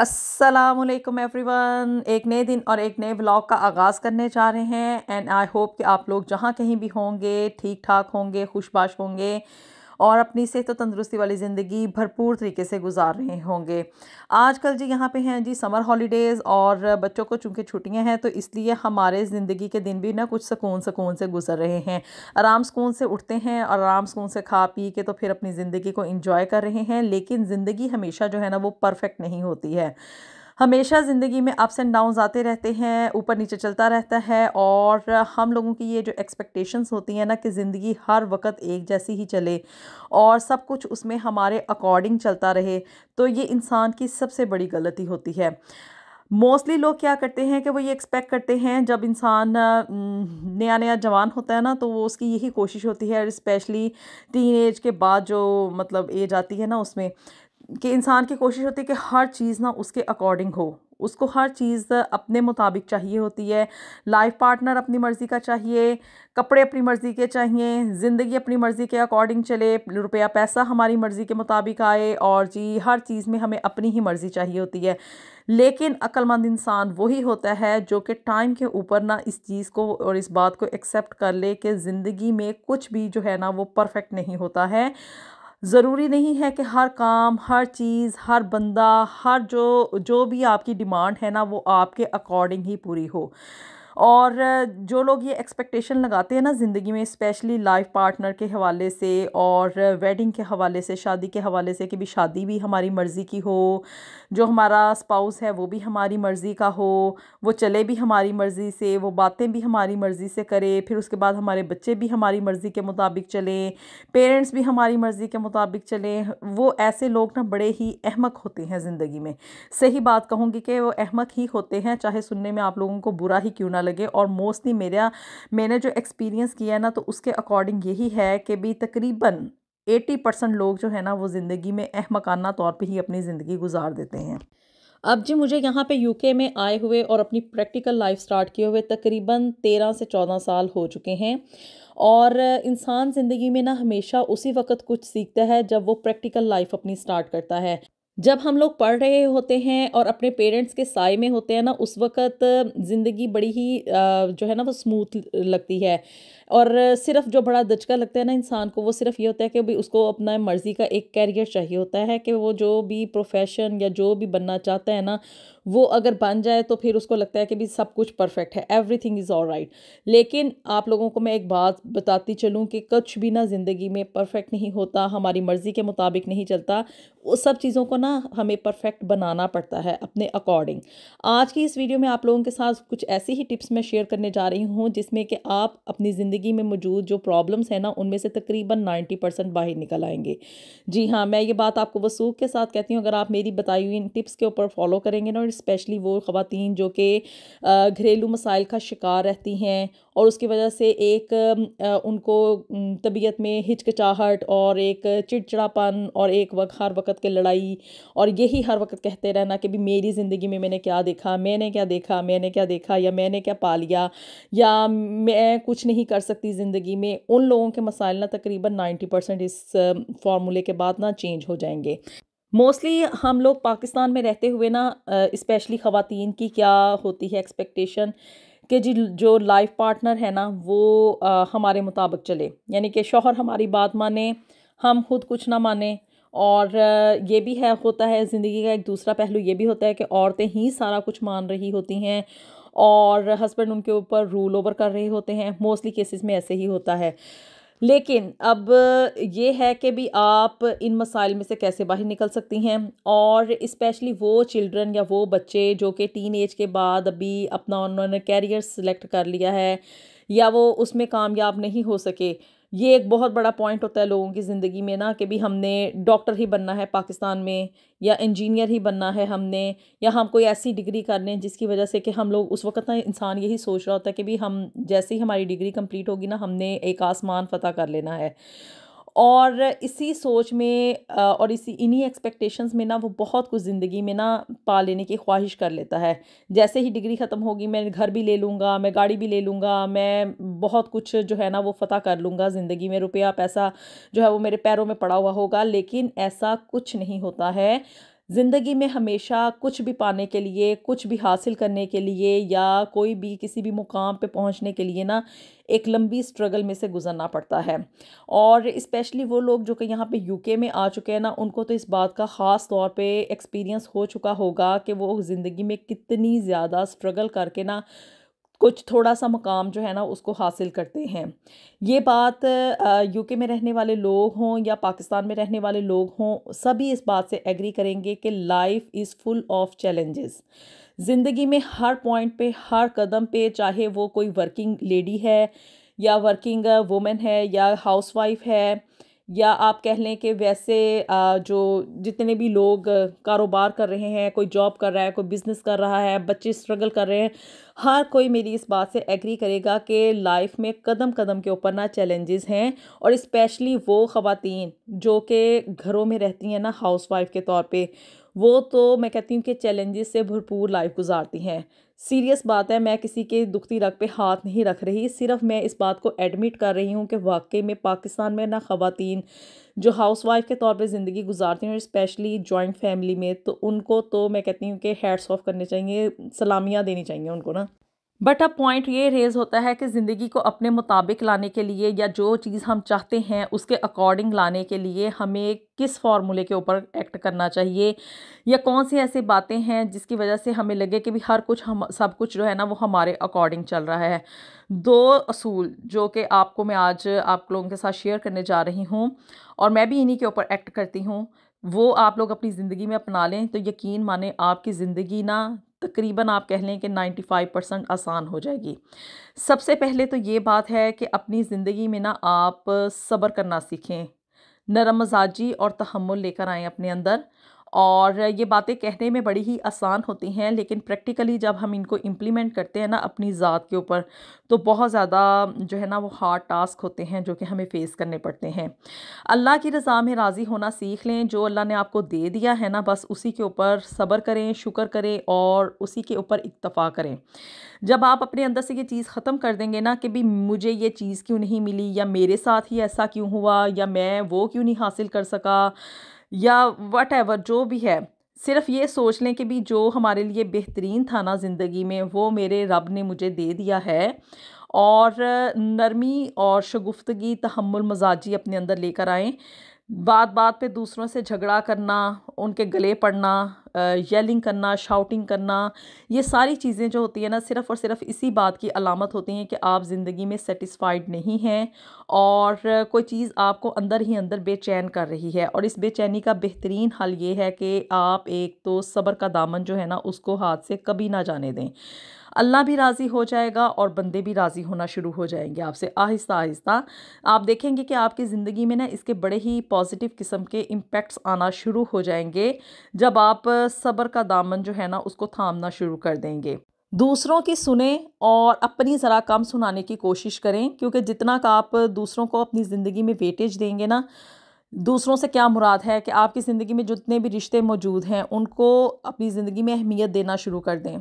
السلام علیکم ایفری ون ایک نئے دن اور ایک نئے ولاگ کا آغاز کرنے چاہ رہے ہیں اینڈ آئی ہوپ کہ آپ لوگ جہاں کہیں بھی ہوں گے ٹھیک ٹھاک ہوں گے خوش باش ہوں گے اور اپنی صحت و تندرستی والی زندگی بھرپور طریقے سے گزار رہے ہوں گے آج کل جی یہاں پہ ہیں جی سمر ہالیڈیز اور بچوں کو چونکہ چھٹیاں ہیں تو اس لیے ہمارے زندگی کے دن بھی نا کچھ سکون سکون سے گزر رہے ہیں آرام سکون سے اٹھتے ہیں اور آرام سکون سے کھا پی کے تو پھر اپنی زندگی کو انجوائے کر رہے ہیں لیکن زندگی ہمیشہ جو ہے نا وہ پرفیکٹ نہیں ہوتی ہے ہمیشہ زندگی میں اپس اینڈ ڈاؤنز آتے رہتے ہیں اوپر نیچے چلتا رہتا ہے اور ہم لوگوں کی یہ جو ایکسپیکٹیشنز ہوتی ہیں نا کہ زندگی ہر وقت ایک جیسی ہی چلے اور سب کچھ اس میں ہمارے اکارڈنگ چلتا رہے تو یہ انسان کی سب سے بڑی غلطی ہوتی ہے موسٹلی لوگ کیا کرتے ہیں کہ وہ یہ ایکسپیکٹ کرتے ہیں جب انسان نیا نیا جوان ہوتا ہے نا تو وہ اس کی یہی کوشش ہوتی ہے اور اسپیشلی تین ایج کے بعد جو مطلب ایج آتی ہے نا اس میں کہ انسان کی کوشش ہوتی ہے کہ ہر چیز نہ اس کے اکارڈنگ ہو اس کو ہر چیز اپنے مطابق چاہیے ہوتی ہے لائف پارٹنر اپنی مرضی کا چاہیے کپڑے اپنی مرضی کے چاہیے زندگی اپنی مرضی کے اکارڈنگ چلے روپیہ پیسہ ہماری مرضی کے مطابق آئے اور جی ہر چیز میں ہمیں اپنی ہی مرضی چاہیے ہوتی ہے لیکن مند انسان وہی ہوتا ہے جو کہ ٹائم کے اوپر نہ اس چیز کو اور اس بات کو ایکسیپٹ کر لے کہ زندگی میں کچھ بھی جو ہے نا وہ پرفیکٹ نہیں ہوتا ہے ضروری نہیں ہے کہ ہر کام ہر چیز ہر بندہ ہر جو جو بھی آپ کی ڈیمانڈ ہے نا وہ آپ کے اکارڈنگ ہی پوری ہو اور جو لوگ یہ ایکسپیکٹیشن لگاتے ہیں نا زندگی میں اسپیشلی لائف پارٹنر کے حوالے سے اور ویڈنگ کے حوالے سے شادی کے حوالے سے کہ بھی شادی بھی ہماری مرضی کی ہو جو ہمارا اسپاؤس ہے وہ بھی ہماری مرضی کا ہو وہ چلے بھی ہماری مرضی سے وہ باتیں بھی ہماری مرضی سے کرے پھر اس کے بعد ہمارے بچے بھی ہماری مرضی کے مطابق چلیں پیرنٹس بھی ہماری مرضی کے مطابق چلیں وہ ایسے لوگ نا بڑے ہی احمق ہوتے ہیں زندگی میں صحیح بات کہوں گی کہ وہ احمق ہی ہوتے ہیں چاہے سننے میں آپ لوگوں کو برا ہی کیوں نہ لگے اور موسٹلی میرا میں نے جو ایکسپیرینس کیا ہے نا تو اس کے اکارڈنگ یہی ہے کہ بھی تقریباً ایٹی پرسنٹ لوگ جو ہے نا وہ زندگی میں احمقانہ طور پہ ہی اپنی زندگی گزار دیتے ہیں اب جی مجھے یہاں پہ یو کے میں آئے ہوئے اور اپنی پریکٹیکل لائف سٹارٹ کیے ہوئے تقریباً تیرہ سے چودہ سال ہو چکے ہیں اور انسان زندگی میں نا ہمیشہ اسی وقت کچھ سیکھتا ہے جب وہ پریکٹیکل لائف اپنی سٹارٹ کرتا ہے جب ہم لوگ پڑھ رہے ہوتے ہیں اور اپنے پیرنٹس کے سائے میں ہوتے ہیں نا اس وقت زندگی بڑی ہی جو ہے نا وہ سموتھ لگتی ہے اور صرف جو بڑا دچکا لگتا ہے نا انسان کو وہ صرف یہ ہوتا ہے کہ اس کو اپنا مرضی کا ایک کیریئر چاہیے ہوتا ہے کہ وہ جو بھی پروفیشن یا جو بھی بننا چاہتا ہے نا وہ اگر بن جائے تو پھر اس کو لگتا ہے کہ بھی سب کچھ پرفیکٹ ہے everything is all right لیکن آپ لوگوں کو میں ایک بات بتاتی چلوں کہ کچھ بھی نا زندگی میں پرفیکٹ نہیں ہوتا ہماری مرضی کے مطابق نہیں چلتا وہ سب چیزوں کو نہ ہمیں پرفیکٹ بنانا پڑتا ہے اپنے اکارڈنگ آج کی اس ویڈیو میں آپ لوگوں کے ساتھ کچھ ایسی ہی ٹپس میں شیئر کرنے جا رہی ہوں جس میں کہ آپ اپنی زندگی میں موجود جو پرابلمس ہیں نا ان میں سے تقریباً نائنٹی پرسینٹ باہر نکل آئیں گے جی ہاں میں یہ بات آپ کو وسوخ کے ساتھ کہتی ہوں اگر آپ میری بتائی ہوئی ان ٹپس کے اوپر فالو کریں گے نا اور اسپیشلی وہ خواتین جو کہ گھریلو مسائل کا شکار رہتی ہیں اور اس کی وجہ سے ایک ان کو طبیعت میں ہچکچاہٹ اور ایک چڑچڑاپن اور ایک وقت ہر وقت کے لڑائی اور یہی ہر وقت کہتے رہنا کہ بھی میری زندگی میں میں نے کیا دیکھا میں نے کیا دیکھا میں نے کیا دیکھا یا میں نے کیا پا لیا یا میں کچھ نہیں کر سکتی زندگی میں ان لوگوں کے مسائل نہ تقریباً نائنٹی پرسینٹ اس فارمولے کے بعد نہ چینج ہو جائیں گے موسٹلی ہم لوگ پاکستان میں رہتے ہوئے نا اسپیشلی خواتین کی کیا ہوتی ہے ایکسپیکٹیشن کہ جی جو لائف پارٹنر ہے نا وہ ہمارے مطابق چلے یعنی کہ شوہر ہماری بات مانے ہم خود کچھ نہ مانیں اور یہ بھی ہے ہوتا ہے زندگی کا ایک دوسرا پہلو یہ بھی ہوتا ہے کہ عورتیں ہی سارا کچھ مان رہی ہوتی ہیں اور ہسبینڈ ان کے اوپر رول اوور کر رہے ہوتے ہیں موسٹلی کیسز میں ایسے ہی ہوتا ہے لیکن اب یہ ہے کہ بھی آپ ان مسائل میں سے کیسے باہر نکل سکتی ہیں اور اسپیشلی وہ چلڈرن یا وہ بچے جو کہ ٹین ایج کے بعد ابھی اپنا انہوں نے کیریئر سلیکٹ کر لیا ہے یا وہ اس میں کامیاب نہیں ہو سکے یہ ایک بہت بڑا پوائنٹ ہوتا ہے لوگوں کی زندگی میں نا کہ بھی ہم نے ڈاکٹر ہی بننا ہے پاکستان میں یا انجینئر ہی بننا ہے ہم نے یا ہم کوئی ایسی ڈگری کرنے جس کی وجہ سے کہ ہم لوگ اس وقت نا انسان یہی سوچ رہا ہوتا ہے کہ بھی ہم جیسے ہی ہماری ڈگری کمپلیٹ ہوگی نا ہم نے ایک آسمان فتح کر لینا ہے اور اسی سوچ میں اور اسی انہی ایکسپیکٹیشنز میں نا وہ بہت کچھ زندگی میں نا پا لینے کی خواہش کر لیتا ہے جیسے ہی ڈگری ختم ہوگی میں گھر بھی لے لوں گا میں گاڑی بھی لے لوں گا میں بہت کچھ جو ہے نا وہ فتح کر لوں گا زندگی میں روپیہ پیسہ جو ہے وہ میرے پیروں میں پڑا ہوا ہوگا لیکن ایسا کچھ نہیں ہوتا ہے زندگی میں ہمیشہ کچھ بھی پانے کے لیے کچھ بھی حاصل کرنے کے لیے یا کوئی بھی کسی بھی مقام پہ پہنچنے کے لیے نا ایک لمبی اسٹرگل میں سے گزرنا پڑتا ہے اور اسپیشلی وہ لوگ جو کہ یہاں پہ یو کے میں آ چکے ہیں نا ان کو تو اس بات کا خاص طور پہ ایکسپیرینس ہو چکا ہوگا کہ وہ زندگی میں کتنی زیادہ اسٹرگل کر کے نا کچھ تھوڑا سا مقام جو ہے نا اس کو حاصل کرتے ہیں یہ بات یو کے میں رہنے والے لوگ ہوں یا پاکستان میں رہنے والے لوگ ہوں سبھی اس بات سے ایگری کریں گے کہ life is full of challenges زندگی میں ہر پوائنٹ پہ ہر قدم پہ چاہے وہ کوئی ورکنگ لیڈی ہے یا ورکنگ وومن ہے یا ہاؤس وائف ہے یا آپ کہہ لیں کہ ویسے جو جتنے بھی لوگ کاروبار کر رہے ہیں کوئی جاب کر رہا ہے کوئی بزنس کر رہا ہے بچے اسٹرگل کر رہے ہیں ہر کوئی میری اس بات سے ایگری کرے گا کہ لائف میں قدم قدم کے اوپر نا چیلنجز ہیں اور اسپیشلی وہ خواتین جو کہ گھروں میں رہتی ہیں نا ہاؤس وائف کے طور پہ وہ تو میں کہتی ہوں کہ چیلنجز سے بھرپور لائف گزارتی ہیں سیریس بات ہے میں کسی کے دکھتی رگ پہ ہاتھ نہیں رکھ رہی صرف میں اس بات کو ایڈمٹ کر رہی ہوں کہ واقعی میں پاکستان میں نہ خواتین جو ہاؤس وائف کے طور پہ زندگی گزارتی ہیں اسپیشلی جوائنٹ فیملی میں تو ان کو تو میں کہتی ہوں کہ ہیڈس آف کرنے چاہیے سلامیاں دینی چاہیے ان کو نا بٹ اب پوائنٹ یہ ریز ہوتا ہے کہ زندگی کو اپنے مطابق لانے کے لیے یا جو چیز ہم چاہتے ہیں اس کے اکارڈنگ لانے کے لیے ہمیں کس فارمولے کے اوپر ایکٹ کرنا چاہیے یا کون سی ایسی باتیں ہیں جس کی وجہ سے ہمیں لگے کہ بھی ہر کچھ ہم سب کچھ جو ہے نا وہ ہمارے اکارڈنگ چل رہا ہے دو اصول جو کہ آپ کو میں آج آپ لوگوں کے ساتھ شیئر کرنے جا رہی ہوں اور میں بھی انہی کے اوپر ایکٹ کرتی ہوں وہ آپ لوگ اپنی زندگی میں اپنا لیں تو یقین مانیں آپ کی زندگی نا تقریباً آپ کہہ لیں کہ نائنٹی فائیو پرسنٹ آسان ہو جائے گی سب سے پہلے تو یہ بات ہے کہ اپنی زندگی میں نا آپ صبر کرنا سیکھیں نرمزاجی اور تحمل لے کر آئیں اپنے اندر اور یہ باتیں کہنے میں بڑی ہی آسان ہوتی ہیں لیکن پریکٹیکلی جب ہم ان کو امپلیمنٹ کرتے ہیں نا اپنی ذات کے اوپر تو بہت زیادہ جو ہے نا وہ ہارڈ ٹاسک ہوتے ہیں جو کہ ہمیں فیس کرنے پڑتے ہیں اللہ کی رضا میں راضی ہونا سیکھ لیں جو اللہ نے آپ کو دے دیا ہے نا بس اسی کے اوپر صبر کریں شکر کریں اور اسی کے اوپر اکتفا کریں جب آپ اپنے اندر سے یہ چیز ختم کر دیں گے نا کہ بھی مجھے یہ چیز کیوں نہیں ملی یا میرے ساتھ ہی ایسا کیوں ہوا یا میں وہ کیوں نہیں حاصل کر سکا یا وٹ ایور جو بھی ہے صرف یہ سوچ لیں کہ بھی جو ہمارے لیے بہترین تھا نا زندگی میں وہ میرے رب نے مجھے دے دیا ہے اور نرمی اور شگفتگی تحمل مزاجی اپنے اندر لے کر آئیں بات بات پہ دوسروں سے جھگڑا کرنا ان کے گلے پڑنا یلنگ کرنا شاؤٹنگ کرنا یہ ساری چیزیں جو ہوتی ہیں نا صرف اور صرف اسی بات کی علامت ہوتی ہیں کہ آپ زندگی میں سیٹسفائیڈ نہیں ہیں اور کوئی چیز آپ کو اندر ہی اندر بے چین کر رہی ہے اور اس بے چینی کا بہترین حل یہ ہے کہ آپ ایک تو صبر کا دامن جو ہے نا اس کو ہاتھ سے کبھی نہ جانے دیں اللہ بھی راضی ہو جائے گا اور بندے بھی راضی ہونا شروع ہو جائیں گے آپ سے آہستہ آہستہ آپ دیکھیں گے کہ آپ کی زندگی میں نا اس کے بڑے ہی پازیٹیو قسم کے امپیکٹس آنا شروع ہو جائیں گے جب آپ صبر کا دامن جو ہے نا اس کو تھامنا شروع کر دیں گے دوسروں کی سنیں اور اپنی ذرا کم سنانے کی کوشش کریں کیونکہ جتنا کا آپ دوسروں کو اپنی زندگی میں ویٹیج دیں گے نا دوسروں سے کیا مراد ہے کہ آپ کی زندگی میں جتنے بھی رشتے موجود ہیں ان کو اپنی زندگی میں اہمیت دینا شروع کر دیں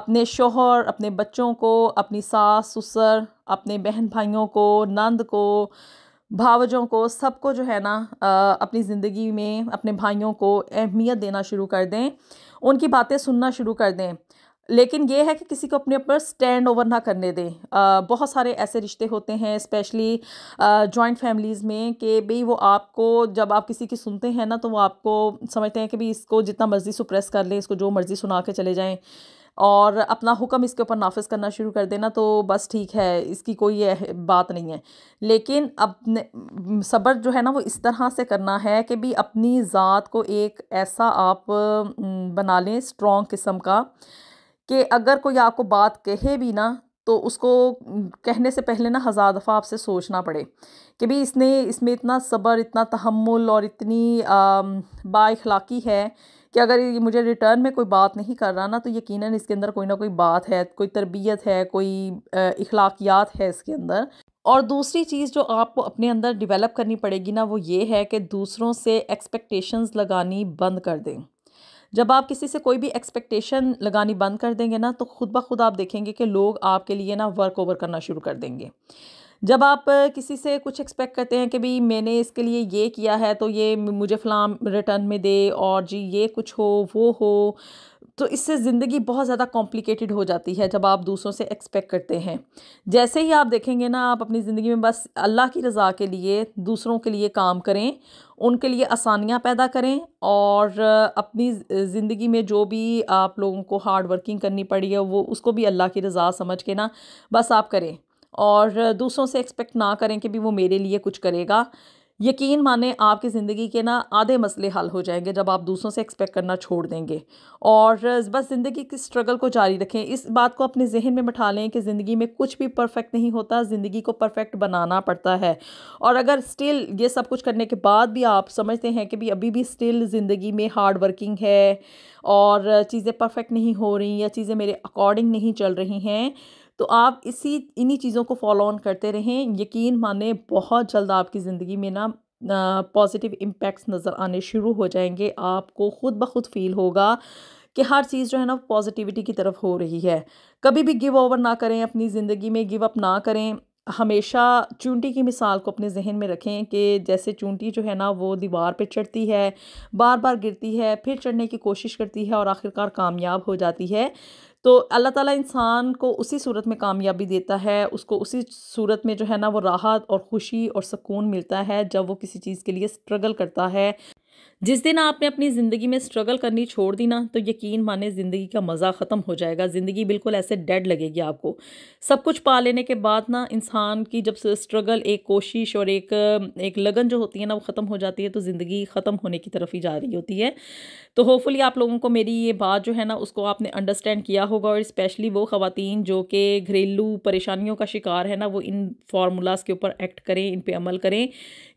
اپنے شوہر اپنے بچوں کو اپنی ساس سسر اپنے بہن بھائیوں کو نند کو بھاوجوں کو سب کو جو ہے نا اپنی زندگی میں اپنے بھائیوں کو اہمیت دینا شروع کر دیں ان کی باتیں سننا شروع کر دیں لیکن یہ ہے کہ کسی کو اپنے اوپر سٹینڈ اوور نہ کرنے دیں بہت سارے ایسے رشتے ہوتے ہیں اسپیشلی جوائنٹ فیملیز میں کہ بھئی وہ آپ کو جب آپ کسی کی سنتے ہیں نا تو وہ آپ کو سمجھتے ہیں کہ بھئی اس کو جتنا مرضی سپریس کر لیں اس کو جو مرضی سنا کے چلے جائیں اور اپنا حکم اس کے اوپر نافذ کرنا شروع کر دینا تو بس ٹھیک ہے اس کی کوئی بات نہیں ہے لیکن اپنے صبر جو ہے نا وہ اس طرح سے کرنا ہے کہ بھی اپنی ذات کو ایک ایسا آپ بنا لیں اسٹرانگ قسم کا کہ اگر کوئی آپ کو بات کہے بھی نا تو اس کو کہنے سے پہلے نا ہزار دفعہ آپ سے سوچنا پڑے کہ بھی اس نے اس میں اتنا صبر اتنا تحمل اور اتنی با اخلاقی ہے کہ اگر یہ مجھے ریٹرن میں کوئی بات نہیں کر رہا نا تو یقیناً اس کے اندر کوئی نہ کوئی بات ہے کوئی تربیت ہے کوئی اخلاقیات ہے اس کے اندر اور دوسری چیز جو آپ کو اپنے اندر ڈیولپ کرنی پڑے گی نا وہ یہ ہے کہ دوسروں سے ایکسپیکٹیشنز لگانی بند کر دیں جب آپ کسی سے کوئی بھی ایکسپیکٹیشن لگانی بند کر دیں گے نا تو خود بخود آپ دیکھیں گے کہ لوگ آپ کے لیے نا ورک اوور کرنا شروع کر دیں گے جب آپ کسی سے کچھ ایکسپیکٹ کرتے ہیں کہ بھی میں نے اس کے لیے یہ کیا ہے تو یہ مجھے فلام ریٹرن میں دے اور جی یہ کچھ ہو وہ ہو تو اس سے زندگی بہت زیادہ کمپلیکیٹڈ ہو جاتی ہے جب آپ دوسروں سے ایکسپیکٹ کرتے ہیں جیسے ہی آپ دیکھیں گے نا آپ اپنی زندگی میں بس اللہ کی رضا کے لیے دوسروں کے لیے کام کریں ان کے لیے آسانیاں پیدا کریں اور اپنی زندگی میں جو بھی آپ لوگوں کو ہارڈ ورکنگ کرنی پڑی ہے وہ اس کو بھی اللہ کی رضا سمجھ کے نا بس آپ کریں اور دوسروں سے ایکسپیکٹ نہ کریں کہ بھی وہ میرے لیے کچھ کرے گا یقین مانیں آپ کی زندگی کے نا آدھے مسئلے حل ہو جائیں گے جب آپ دوسروں سے ایکسپیکٹ کرنا چھوڑ دیں گے اور بس زندگی کی سٹرگل کو جاری رکھیں اس بات کو اپنے ذہن میں بٹھا لیں کہ زندگی میں کچھ بھی پرفیکٹ نہیں ہوتا زندگی کو پرفیکٹ بنانا پڑتا ہے اور اگر سٹیل یہ سب کچھ کرنے کے بعد بھی آپ سمجھتے ہیں کہ ابھی بھی سٹیل زندگی میں ہارڈ ورکنگ ہے اور چیزیں پرفیکٹ نہیں ہو رہی یا چیزیں میرے اکارڈنگ نہیں چل رہی ہیں تو آپ اسی انہی چیزوں کو فالو آن کرتے رہیں یقین مانیں بہت جلد آپ کی زندگی میں نا پازیٹیو امپیکٹس نظر آنے شروع ہو جائیں گے آپ کو خود بخود فیل ہوگا کہ ہر چیز جو ہے نا پازیٹیوٹی کی طرف ہو رہی ہے کبھی بھی گیو اوور نہ کریں اپنی زندگی میں گیو اپ نہ کریں ہمیشہ چونٹی کی مثال کو اپنے ذہن میں رکھیں کہ جیسے چونٹی جو ہے نا وہ دیوار پہ چڑھتی ہے بار بار گرتی ہے پھر چڑھنے کی کوشش کرتی ہے اور آخرکار کامیاب ہو جاتی ہے تو اللہ تعالیٰ انسان کو اسی صورت میں کامیابی دیتا ہے اس کو اسی صورت میں جو ہے نا وہ راحت اور خوشی اور سکون ملتا ہے جب وہ کسی چیز کے لیے سٹرگل کرتا ہے جس دن آپ نے اپنی زندگی میں اسٹرگل کرنی چھوڑ دی نا تو یقین مانے زندگی کا مزہ ختم ہو جائے گا زندگی بالکل ایسے ڈیڈ لگے گی آپ کو سب کچھ پا لینے کے بعد نا انسان کی جب اسٹرگل ایک کوشش اور ایک ایک لگن جو ہوتی ہے نا وہ ختم ہو جاتی ہے تو زندگی ختم ہونے کی طرف ہی جا رہی ہوتی ہے تو ہوپ فلی آپ لوگوں کو میری یہ بات جو ہے نا اس کو آپ نے انڈرسٹینڈ کیا ہوگا اور اسپیشلی وہ خواتین جو کہ گھریلو پریشانیوں کا شکار ہے نا وہ ان فارمولاز کے اوپر ایکٹ کریں ان پہ عمل کریں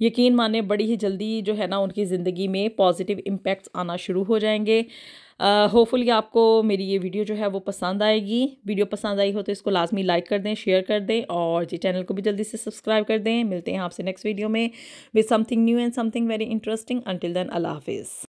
یقین مانے بڑی ہی جلدی جو ہے نا ان کی زندگی میں پازیٹیو امپیکٹس آنا شروع ہو جائیں گے ہوپ فلی آپ کو میری یہ ویڈیو جو ہے وہ پسند آئے گی ویڈیو پسند آئی ہو تو اس کو لازمی لائک کر دیں شیئر کر دیں اور جی چینل کو بھی جلدی سے سبسکرائب کر دیں ملتے ہیں آپ سے نیکسٹ ویڈیو میں with something new and something very interesting until then اللہ حافظ